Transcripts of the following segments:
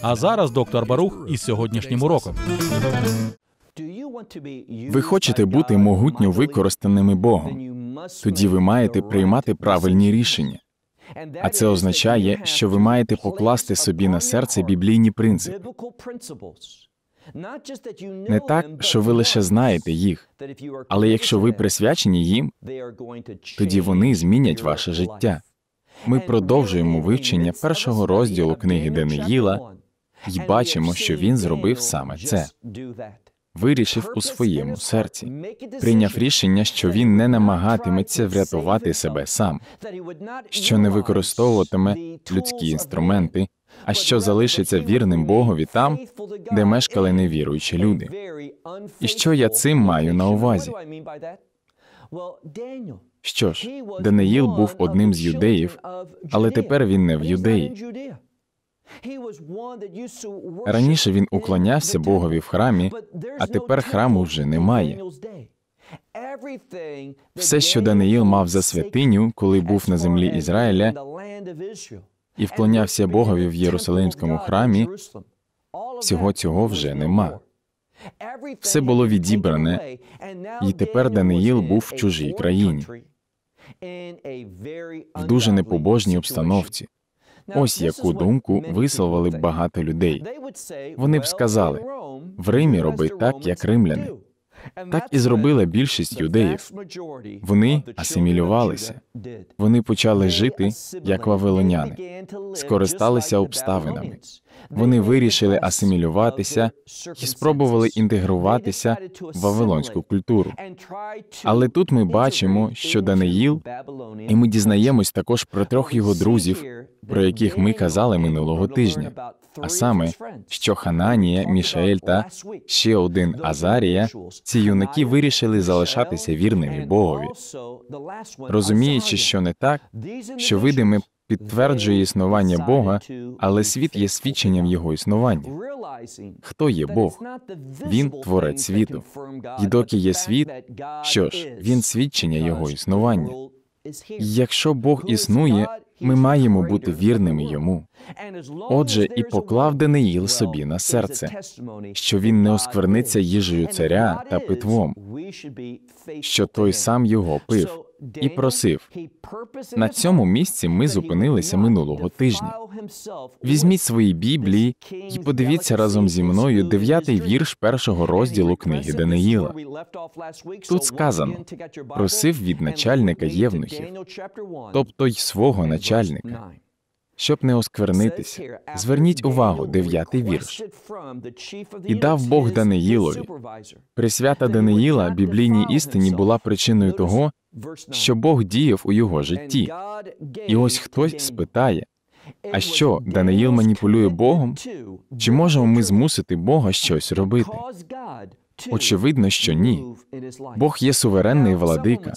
А зараз доктор Барух із сьогоднішнім уроком. Ви хочете бути могутньо використаними Богом. Тоді ви маєте приймати правильні рішення. А це означає, що ви маєте покласти собі на серце біблійні принципи. Не так, що ви лише знаєте їх, але якщо ви присвячені їм, тоді вони змінять ваше життя. Ми продовжуємо вивчення першого розділу книги Даниїла і бачимо, що він зробив саме це. Вирішив у своєму серці, прийняв рішення, що він не намагатиметься врятувати себе сам, що не використовуватиме людські інструменти, а що залишиться вірним Богові там, де мешкали невіруючі люди. І що я цим маю на увазі? Що ж, Даниїл був одним з юдеїв, але тепер він не в юдеї. Раніше він уклонявся Богові в храмі, а тепер храму вже немає. Все, що Даниїл мав за святиню, коли був на землі Ізраїля, і вклонявся Богові в Єрусалимському храмі, всього цього вже нема. Все було відібране, і тепер Даниїл був в чужій країні, в дуже непобожній обстановці. Ось яку думку висловили б багато людей. Вони б сказали в Римі роби так, як римляни. Так і зробила більшість юдеїв. Вони асимілювалися. Вони почали жити як вавилоняни, скористалися обставинами. Вони вирішили асимілюватися і спробували інтегруватися в вавилонську культуру. Але тут ми бачимо, що Даниїл, і ми дізнаємось також про трьох його друзів, про яких ми казали минулого тижня, а саме, що Хананія, Мішель та ще один Азарія, ці юнаки вирішили залишатися вірними Богові, розуміючи, що не так, що видиме підтверджує існування Бога, але світ є свідченням його існування. Хто є Бог? Він творець світу. І доки є світ, що ж, він свідчення його існування. якщо Бог існує, ми маємо бути вірними йому. Отже, і поклав Даниїл собі на серце, що він не оскверниться їжею царя та питвом, що той сам його пив і просив. На цьому місці ми зупинилися минулого тижня. Візьміть свої біблії і подивіться разом зі мною дев'ятий вірш першого розділу книги Даниїла. Тут сказано просив від начальника євнухів, тобто й свого начальника. Щоб не осквернитися, зверніть увагу, дев'ятий вірш. І дав Бог Даниїлові. Присвята Даниїла біблійній істині була причиною того, що Бог діяв у його житті. І ось хтось спитає: а що Даниїл маніпулює Богом? Чи можемо ми змусити Бога щось робити? Очевидно, що ні. Бог є суверенний владика,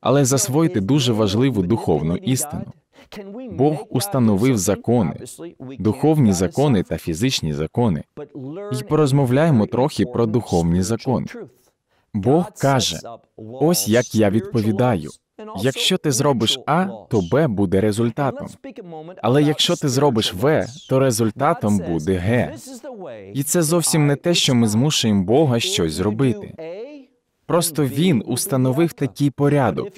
але засвоїти дуже важливу духовну істину. Бог установив закони, духовні закони та фізичні закони. І порозмовляємо трохи про духовні закони. Бог каже: ось як я відповідаю. Якщо ти зробиш А, то Б буде результатом. Але якщо ти зробиш В, то результатом буде Г. І це зовсім не те, що ми змушуємо Бога щось зробити. Просто він установив такий порядок.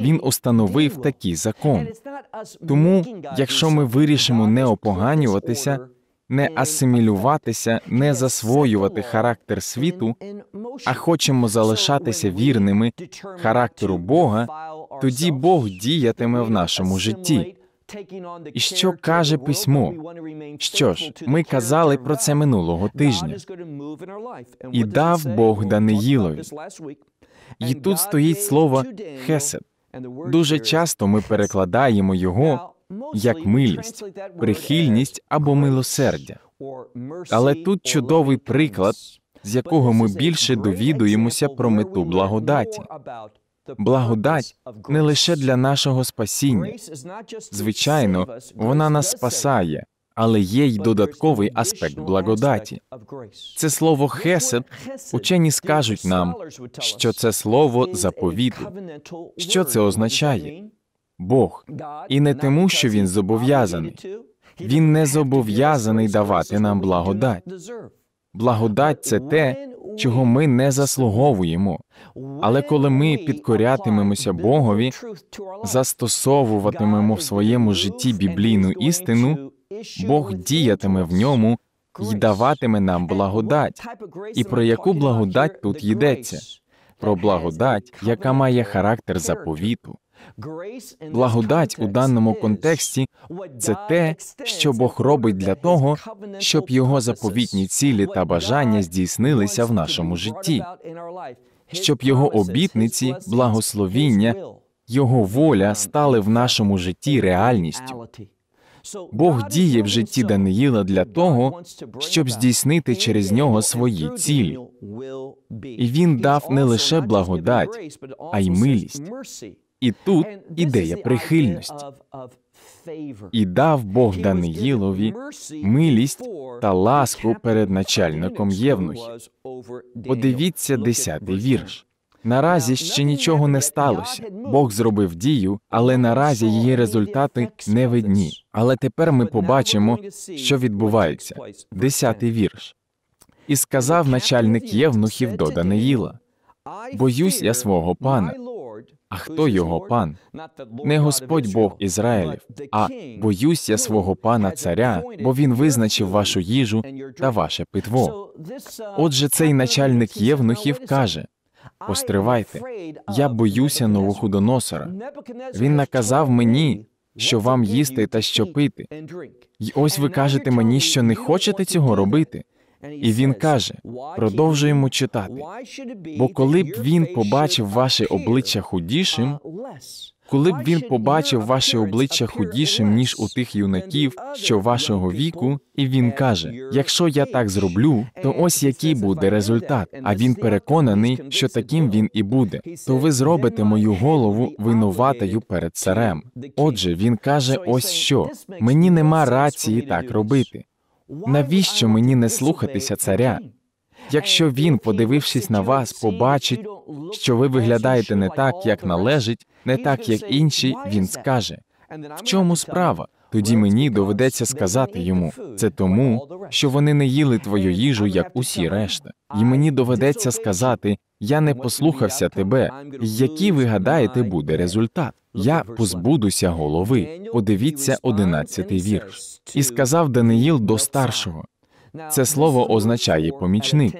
Він установив такий закон. Тому, якщо ми вирішимо не опоганюватися, не асимілюватися, не засвоювати характер світу, а хочемо залишатися вірними характеру Бога, тоді Бог діятиме в нашому житті. І що каже письмо? Що ж, ми казали про це минулого тижня. І дав Бог Даниїлові. І тут стоїть слово хесед. Дуже часто ми перекладаємо його як милість, прихильність або милосердя. Але тут чудовий приклад, з якого ми більше довідуємося про мету благодаті. Благодать не лише для нашого спасіння. Звичайно, вона нас спасає, але є й додатковий аспект благодаті. Це слово хесед учені скажуть нам, що це слово заповіту. Що це означає? Бог і не тому, що він зобов'язаний. Він не зобов'язаний давати нам благодать. Благодать це те, чого ми не заслуговуємо. Але коли ми підкорятимемося Богові, застосовуватимемо в своєму житті біблійну істину. Бог діятиме в ньому і даватиме нам благодать. І про яку благодать тут йдеться? Про благодать, яка має характер заповіту. Благодать у даному контексті це те, що Бог робить для того, щоб його заповітні цілі та бажання здійснилися в нашому житті, щоб його обітниці, благословіння, його воля стали в нашому житті реальністю. Бог діє в житті Даниїла для того, щоб здійснити через нього свої цілі. І він дав не лише благодать, а й милість. І тут ідея прихильності. І дав Бог Даниїлові милість та ласку перед начальником Євнухів. Подивіться десятий вірш. Наразі ще нічого не сталося. Бог зробив дію, але наразі її результати не видні. Але тепер ми побачимо, що відбувається. Десятий вірш і сказав начальник євнухів до Даниїла: боюсь я свого пана. А хто його пан? Не Господь Бог Ізраїлів, а боюсь я свого пана царя, бо він визначив вашу їжу та ваше питво. Отже, цей начальник євнухів каже. Постривайте, я боюся Новоходоносора. Він наказав мені, що вам їсти та що пити. І ось ви кажете мені, що не хочете цього робити. І він каже: продовжуємо читати. Бо коли б він побачив ваше обличчя худішим, коли б він побачив ваше обличчя худішим, ніж у тих юнаків, що вашого віку, і він каже: якщо я так зроблю, то ось який буде результат. А він переконаний, що таким він і буде. То ви зробите мою голову винуватою перед царем. Отже, він каже: ось що мені нема рації так робити. Навіщо мені не слухатися царя? Якщо він, подивившись на вас, побачить, що ви виглядаєте не так, як належить, не так, як інші, він скаже в чому справа? Тоді мені доведеться сказати йому це тому, що вони не їли твою їжу, як усі решта, і мені доведеться сказати: я не послухався тебе. який, ви гадаєте, буде результат? Я позбудуся голови. Подивіться одинадцятий вірш. І сказав Даниїл до старшого: це слово означає помічник.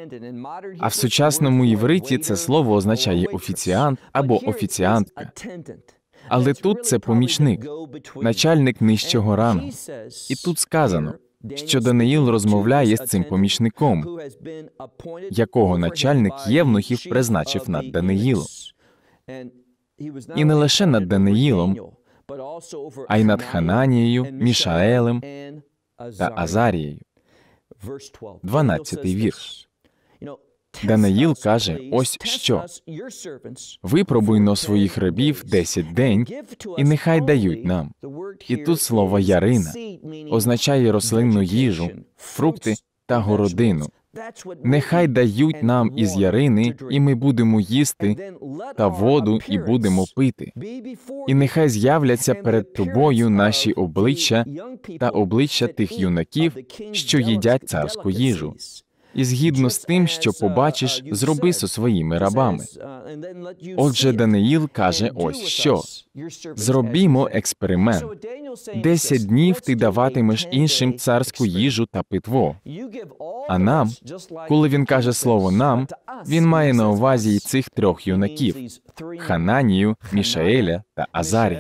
А в сучасному євриті це слово означає офіціант або офіціантка. Але тут це помічник, начальник нижчого рану. І тут сказано, що Даниїл розмовляє з цим помічником, якого начальник євнухів призначив над Даниїлом. І не лише над Даниїлом, а й над Хананією, Мішаелем та Азарією. 12-й вірш. Даниїл каже: ось що випробуй но своїх рабів 10 день, і нехай дають нам. І тут слово ярина означає рослинну їжу, фрукти та городину. Нехай дають нам із ярини, і ми будемо їсти та воду, і будемо пити. І нехай з'являться перед тобою наші обличчя та обличчя тих юнаків, що їдять царську їжу. І згідно з тим, що побачиш, зроби со своїми рабами. Отже, Даниїл каже: ось що зробімо експеримент. Десять днів ти даватимеш іншим царську їжу та питво. А нам, коли він каже слово нам, він має на увазі й цих трьох юнаків: Хананію, Мішаеля та Азарі.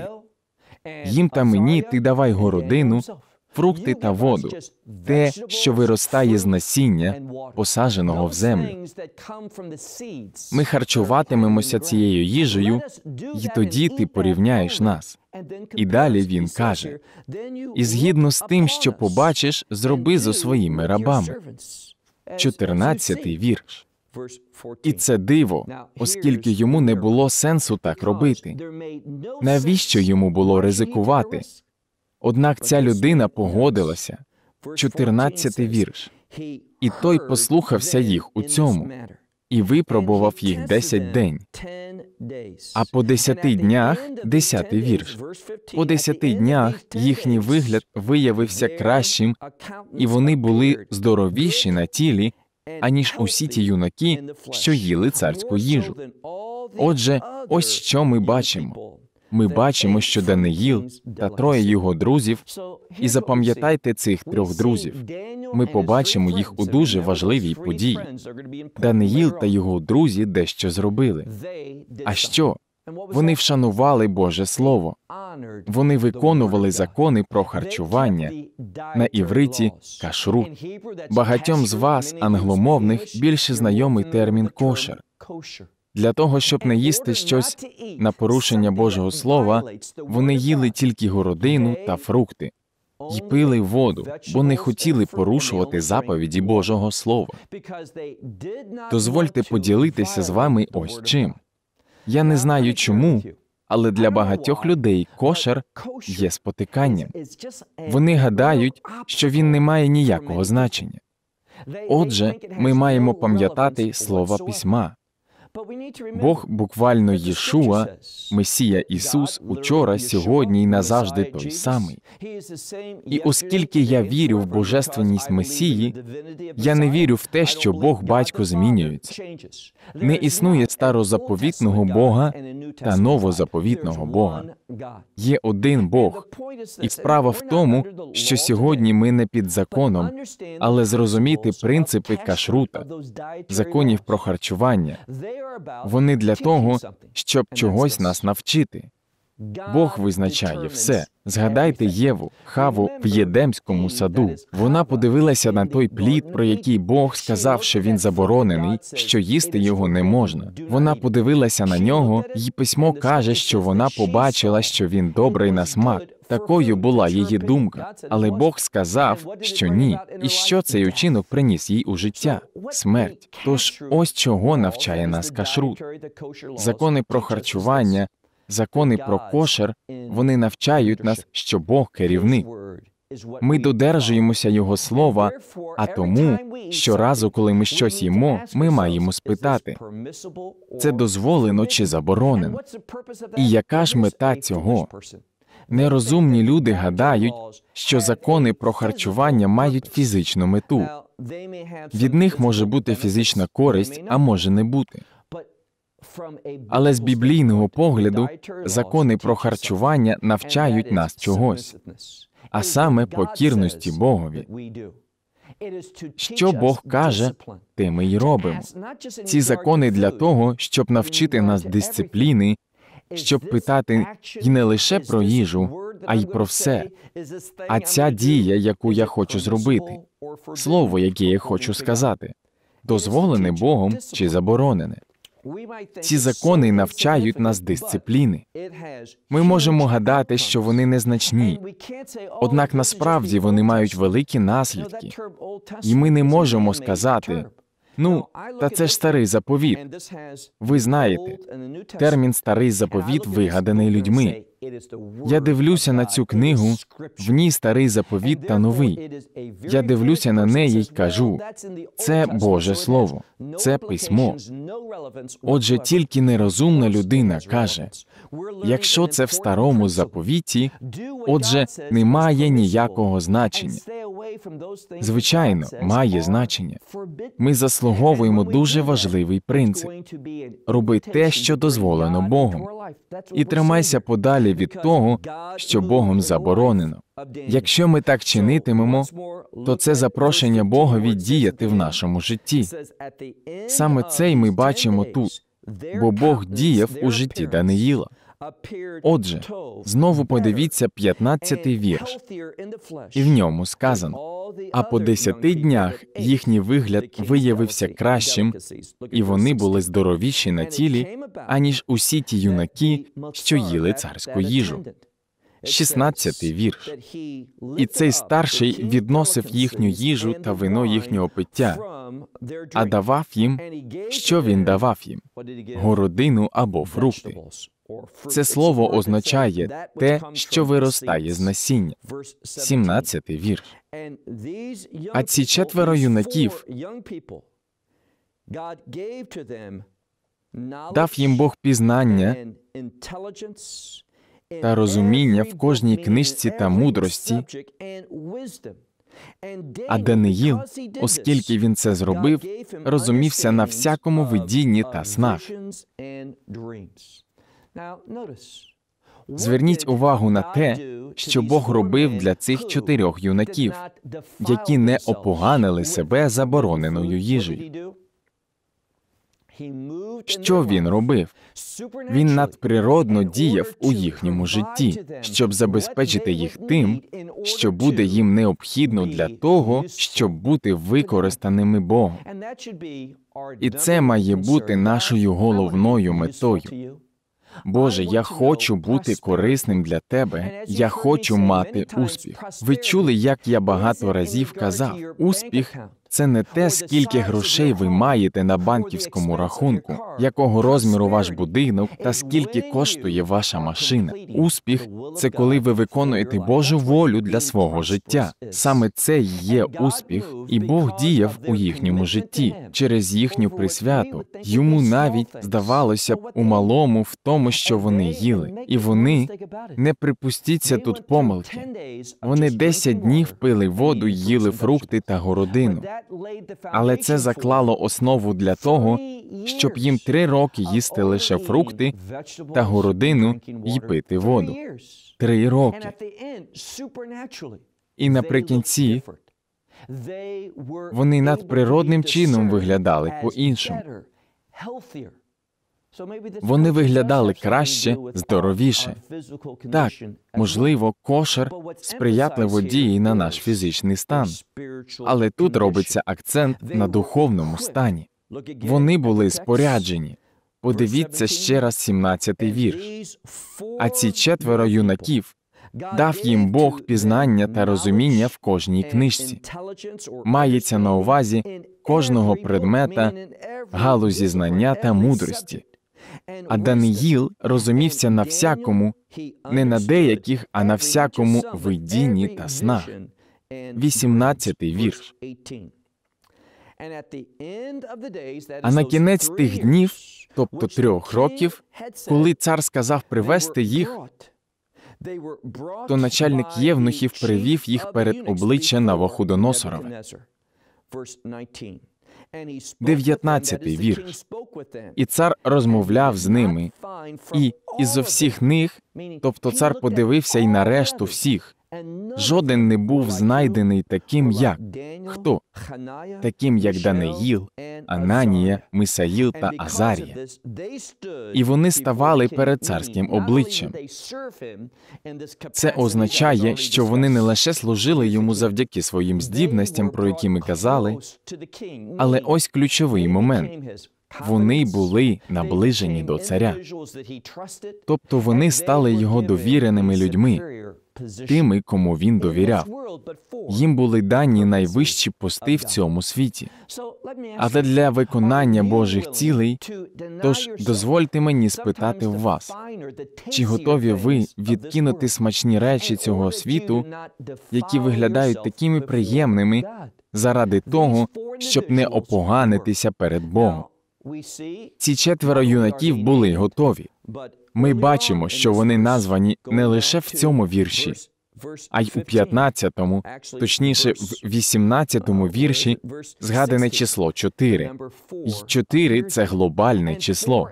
Їм та мені ти давай городину фрукти та воду, те, що виростає з насіння, посадженого в землю. Ми харчуватимемося цією їжею, і тоді ти порівняєш нас. І далі він каже: і згідно з тим, що побачиш, зроби зо своїми рабами. 14 вірш. І це диво, оскільки йому не було сенсу так робити. Навіщо йому було ризикувати? Однак ця людина погодилася. 14 вірш. І той послухався їх у цьому і випробував їх 10 день. А по 10 днях, 10 вірш, по 10 днях їхній вигляд виявився кращим, і вони були здоровіші на тілі, аніж усі ті юнаки, що їли царську їжу. Отже, ось що ми бачимо. Ми бачимо, що Даниїл та троє його друзів, і запам'ятайте цих трьох друзів. Ми побачимо їх у дуже важливій події. Даниїл та його друзі дещо зробили. А що? Вони вшанували Боже Слово. Вони виконували закони про харчування на івриті кашрут. Багатьом з вас, англомовних, більше знайомий термін кошер. Для того щоб не їсти щось на порушення Божого Слова, вони їли тільки городину та фрукти й пили воду, бо не хотіли порушувати заповіді Божого Слова. Дозвольте поділитися з вами ось чим. Я не знаю чому, але для багатьох людей кошер є спотиканням. Вони гадають, що він не має ніякого значення. Отже, ми маємо пам'ятати слова письма. Бог буквально Єшуа, Месія Ісус, учора, сьогодні і назавжди той самий. І оскільки я вірю в божественність Месії, я не вірю в те, що Бог батько змінюється. Не існує старозаповітного Бога та новозаповітного Бога. Є один Бог, і справа в тому, що сьогодні ми не під законом, але зрозуміти принципи кашрута, законів про харчування. Вони для того, щоб чогось нас навчити. Бог визначає все. Згадайте Єву, хаву в Єдемському саду. Вона подивилася на той плід, про який Бог сказав, що він заборонений, що їсти його не можна. Вона подивилася на нього, і письмо каже, що вона побачила, що він добрий на смак. Такою була її думка, але Бог сказав, що ні, і що цей учинок приніс їй у життя смерть. Тож ось чого навчає нас кашрут. Закони про харчування закони про кошер вони навчають нас, що Бог керівник. Ми додержуємося Його слова, а тому щоразу, коли ми щось їмо, ми маємо спитати це дозволено чи заборонено. І яка ж мета цього? Нерозумні люди гадають, що закони про харчування мають фізичну мету. Від них може бути фізична користь, а може не бути. Але з біблійного погляду закони про харчування навчають нас чогось, а саме покірності Богові. Що Бог каже, те ми й робимо. Ці закони для того, щоб навчити нас дисципліни, щоб питати і не лише про їжу, а й про все. А ця дія, яку я хочу зробити, слово, яке я хочу сказати, дозволене Богом чи заборонене. Ці закони навчають нас дисципліни. Ми можемо гадати, що вони незначні, oh, однак насправді вони мають великі наслідки, і ми не можемо сказати. Ну, та це ж старий заповіт. Ви знаєте, термін старий заповіт вигаданий людьми. Я дивлюся на цю книгу, в ній старий заповіт та новий. Я дивлюся на неї й кажу: це Боже Слово, це письмо. Отже, тільки нерозумна людина каже: якщо це в старому заповіті, отже, немає ніякого значення. Звичайно, має значення. Ми заслуговуємо дуже важливий принцип: роби те, що дозволено Богом, і тримайся подалі відійшли від того, що Богом заборонено. Якщо ми так чинитимемо, то це запрошення Богові діяти в нашому житті. Саме це й ми бачимо тут, бо Бог діяв у житті Даниїла. Отже, знову подивіться 15-й вірш, і в ньому сказано а по десяти днях їхній вигляд виявився кращим, і вони були здоровіші на тілі, аніж усі ті юнаки, що їли царську їжу. 16-й вірш. І цей старший відносив їхню їжу та вино їхнього пиття, а давав їм, що він давав їм городину або фрукти. Це слово означає те, що виростає з насіння. 17-й вірш. А ці четверо юнаків дав їм Бог пізнання та розуміння в кожній книжці та мудрості. А Даниїл, оскільки він це зробив, розумівся на всякому видінні та снах. Зверніть увагу на те, що Бог робив для цих чотирьох юнаків, які не опоганили себе забороненою їжею. Що він робив? Він надприродно діяв у їхньому житті, щоб забезпечити їх тим, що буде їм необхідно для того, щоб бути використаними Богом. І це має бути нашою головною метою. Боже, я хочу бути корисним для тебе. Я хочу мати успіх. Ви чули, як я багато разів казав, успіх це не те, скільки грошей ви маєте на банківському рахунку, якого розміру ваш будинок та скільки коштує ваша машина. Успіх це коли ви виконуєте Божу волю для свого життя. Саме це є успіх, і Бог діяв у їхньому житті через їхню присвяту. Йому навіть здавалося б у малому в тому, що вони їли, і вони не припустіться тут помилки. Вони 10 днів пили воду, їли фрукти та городину але це заклало основу для того, щоб їм три роки їсти лише фрукти та городину і пити воду. Три роки. І наприкінці вони надприродним чином виглядали по іншому вони виглядали краще, здоровіше. Так, можливо, кошер сприятливо діє на наш фізичний стан, але тут робиться акцент на духовному стані. Вони були споряджені. Подивіться ще раз 17-й вірш. А ці четверо юнаків дав їм Бог пізнання та розуміння в кожній книжці. Мається на увазі кожного предмета, галузі знання та мудрості. А Даниїл розумівся на всякому, не на деяких, а на всякому видінні та снах. 18 вірш. А на кінець тих днів, тобто трьох років, коли цар сказав привести їх, то начальник євнухів привів їх перед обличчя Навуходоносорова. 19-й вірш. І цар розмовляв з ними, і із усіх них, тобто цар подивився і на решту всіх, Жоден не був знайдений таким, як хто? Таким, як Даниїл, Ананія, Мисаїл та Азарія. І вони ставали перед царським обличчям. Це означає, що вони не лише служили йому завдяки своїм здібностям, про які ми казали, але ось ключовий момент. Вони були наближені до царя. Тобто вони стали його довіреними людьми тими, кому він довіряв. Їм були дані найвищі пости в цьому світі. Але для виконання Божих цілей, тож дозвольте мені спитати в вас, чи готові ви відкинути смачні речі цього світу, які виглядають такими приємними заради того, щоб не опоганитися перед Богом? Ці четверо юнаків були готові, ми бачимо, що вони названі не лише в цьому вірші, а й у 15-му, точніше, в 18-му вірші згадане число 4. І 4 – це глобальне число.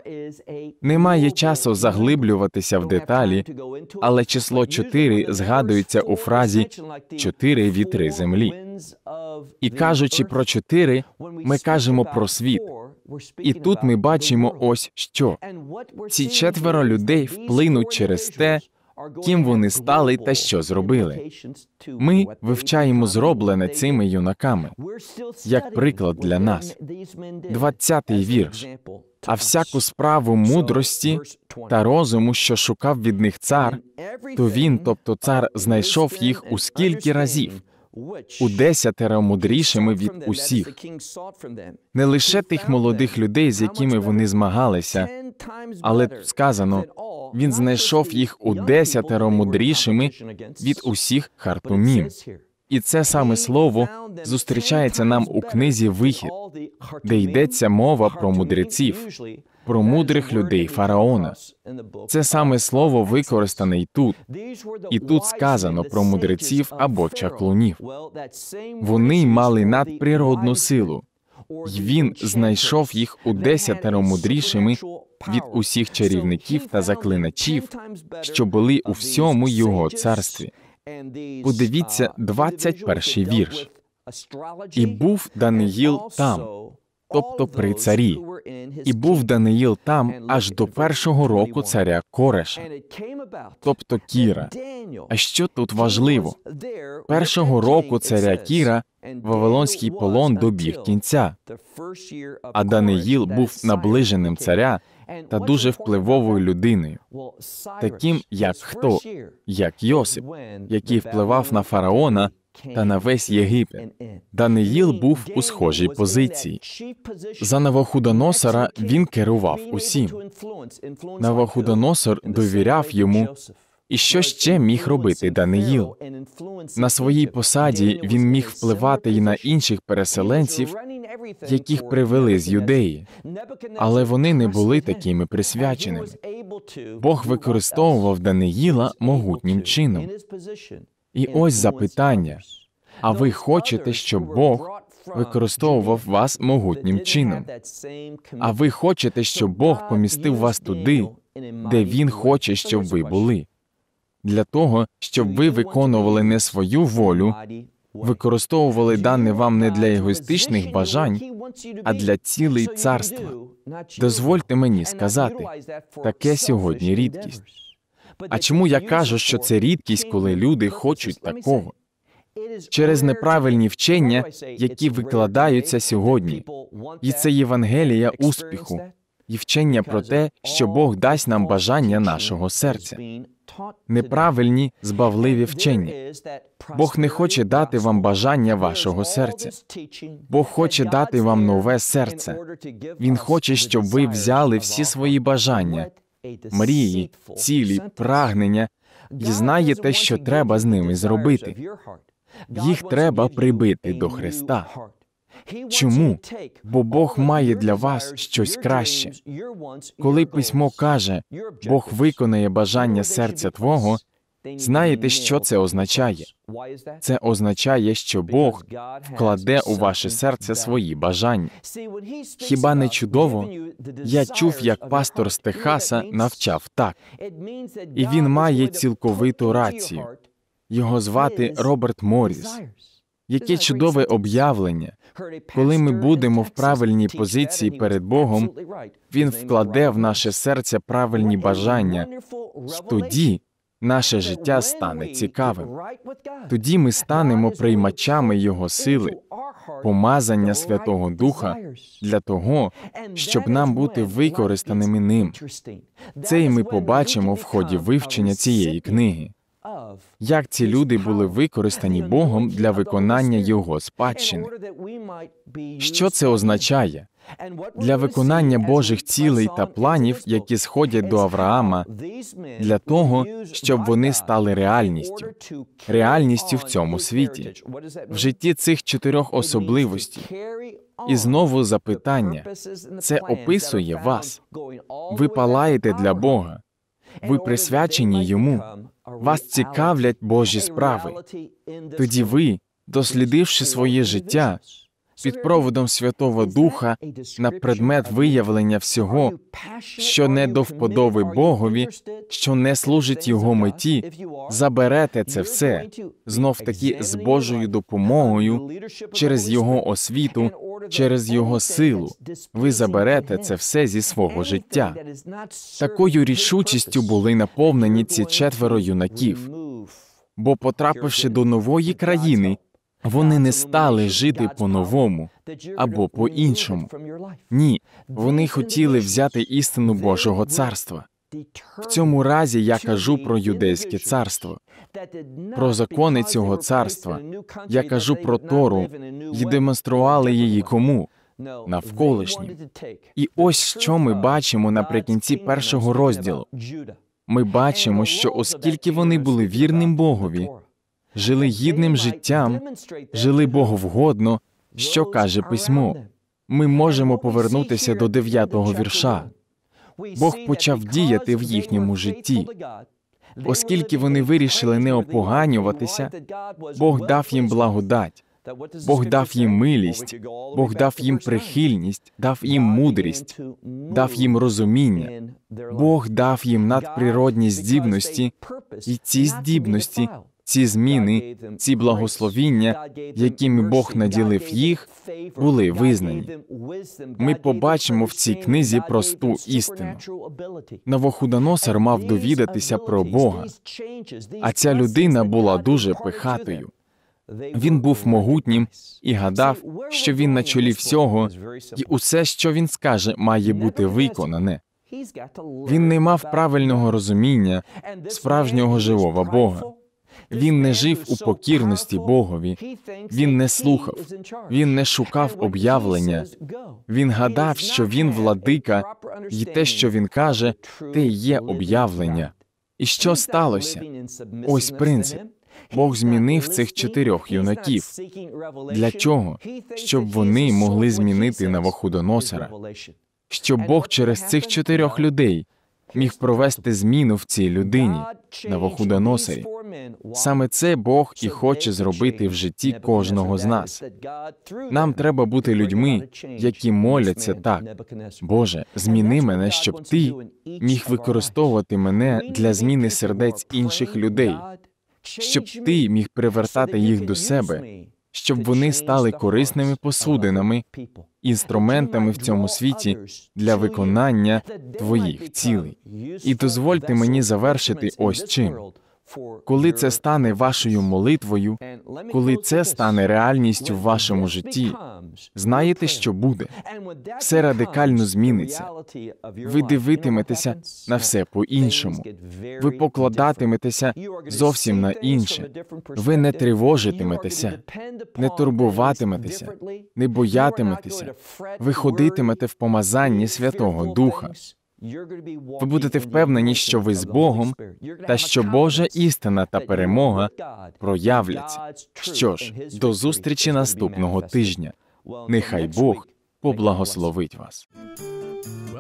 Немає часу заглиблюватися в деталі, але число 4 згадується у фразі «чотири вітри землі. І кажучи про чотири, ми кажемо про світ. І тут ми бачимо ось що ці четверо людей вплинуть через те, ким вони стали та що зробили. Ми вивчаємо зроблене цими юнаками. як приклад для нас. 20-й вірш. А всяку справу мудрості та розуму, що шукав від них цар, то він, тобто цар, знайшов їх у скільки разів у десятеро мудрішими від усіх, не лише тих молодих людей, з якими вони змагалися, але тут сказано він знайшов їх у десятеро мудрішими від усіх хартумів. І це саме слово зустрічається нам у книзі вихід, де йдеться мова про мудреців про мудрих людей фараона. Це саме слово використане й тут. І тут сказано про мудреців або чаклунів. Вони мали надприродну силу, і він знайшов їх у десятеро мудрішими від усіх чарівників та заклиначів, що були у всьому його царстві. Подивіться 21-й вірш. І був Даниїл там, тобто при царі, і був Даниїл там аж до першого року царя Кореша, тобто Кіра. А що тут важливо? Першого року царя Кіра Вавилонський полон добіг кінця. А Даниїл був наближеним царя та дуже впливовою людиною, таким як хто, як Йосип, який впливав на фараона та на весь Єгипет. Даниїл був у схожій позиції. За Навуходоносора він керував усім. Навуходоносор довіряв йому. І що ще міг робити Даниїл? На своїй посаді він міг впливати і на інших переселенців, яких привели з юдеї, але вони не були такими присвяченими. Бог використовував Даниїла могутнім чином. І ось запитання: а ви хочете, щоб Бог використовував вас могутнім чином? А ви хочете, щоб Бог помістив вас туди, де Він хоче, щоб ви були? Для того, щоб ви виконували не свою волю, використовували дане вам не для егоїстичних бажань, а для цілей царства. Дозвольте мені сказати, таке сьогодні рідкість. А чому я кажу, що це рідкість, коли люди хочуть такого? Через неправильні вчення, які викладаються сьогодні, і це Євангелія успіху і вчення про те, що Бог дасть нам бажання нашого серця. Неправильні, збавливі вчення. Бог не хоче дати вам бажання вашого серця. Бог хоче дати вам нове серце. Він хоче, щоб ви взяли всі свої бажання мрії, цілі, прагнення і знає те, що треба з ними зробити. Їх треба прибити до Христа. Чому? Бо Бог має для вас щось краще. Коли письмо каже, Бог виконає бажання серця Твого, Знаєте, що це означає? Це означає, що Бог вкладе у ваше серце свої бажання. Хіба не чудово? Я чув, як пастор з Техаса навчав так. І він має цілковиту рацію. Його звати Роберт Моріс. Яке чудове об'явлення, коли ми будемо в правильній позиції перед Богом, він вкладе в наше серце правильні бажання. Тоді Наше життя стане цікавим. Тоді ми станемо приймачами Його сили, помазання Святого Духа для того, щоб нам бути використаними ним. Це і ми побачимо в ході вивчення цієї книги. Як ці люди були використані Богом для виконання його спадщини? Що це означає? для виконання Божих цілей та планів, які сходять до Авраама, для того, щоб вони стали реальністю, реальністю в цьому світі, в житті цих чотирьох особливостей. І знову запитання це описує вас. Ви палаєте для Бога, ви присвячені йому. Вас цікавлять Божі справи. Тоді ви, дослідивши своє життя під проводом Святого Духа на предмет виявлення всього, що не до вподоби Богові, що не служить його меті, заберете це все знов таки з Божою допомогою, через його освіту, через його силу. Ви заберете це все зі свого життя. Такою рішучістю були наповнені ці четверо юнаків. Бо, потрапивши до нової країни, вони не стали жити по-новому або по-іншому. Ні, вони хотіли взяти істину Божого царства. В цьому разі я кажу про юдейське царство, про закони цього царства. Я кажу про Тору і демонстрували її кому навколишнім. І ось що ми бачимо наприкінці першого розділу. Ми бачимо, що оскільки вони були вірним Богові жили гідним життям, жили Богу вгодно, що каже письмо. Ми можемо повернутися до дев'ятого вірша. Бог почав діяти в їхньому житті. Оскільки вони вирішили не опоганюватися, Бог дав їм благодать, Бог дав їм милість, Бог дав їм прихильність, дав їм мудрість, дав їм розуміння. Бог дав їм надприродні здібності, і ці здібності ці зміни, ці благословіння, якими Бог наділив їх, були визнані. Ми побачимо в цій книзі просту істину. Новохудоносор мав довідатися про Бога. А ця людина була дуже пихатою. Він був могутнім і гадав, що він на чолі всього, і усе, що він скаже, має бути виконане. Він не мав правильного розуміння справжнього живого Бога. Він не жив у покірності Богові. Він не слухав, він не шукав об'явлення. Він гадав, що він владика, і те, що він каже, те є об'явлення. І що сталося? Ось принцип. Бог змінив цих чотирьох юнаків. Для чого? Щоб вони могли змінити Навуходоносора. Щоб Бог через цих чотирьох людей міг провести зміну в цій людині на Вохудоносарі. Саме це Бог і хоче зробити в житті кожного з нас. Нам треба бути людьми, які моляться так. Боже, зміни мене, щоб ти міг використовувати мене для зміни сердець інших людей, щоб ти міг привертати їх до себе щоб вони стали корисними посудинами, інструментами в цьому світі для виконання твоїх цілей. І дозвольте мені завершити ось чим коли це стане вашою молитвою, коли це стане реальністю в вашому житті, знаєте, що буде. Все радикально зміниться. Ви дивитиметеся на все по-іншому. Ви покладатиметеся зовсім на інше. Ви не тривожитиметеся, не турбуватиметеся, не боятиметеся. Ви ходитимете в помазанні Святого Духа. Ви будете впевнені, що ви з Богом, та що Божа істина та перемога проявляться. Що ж, до зустрічі наступного тижня. Нехай Бог поблагословить вас.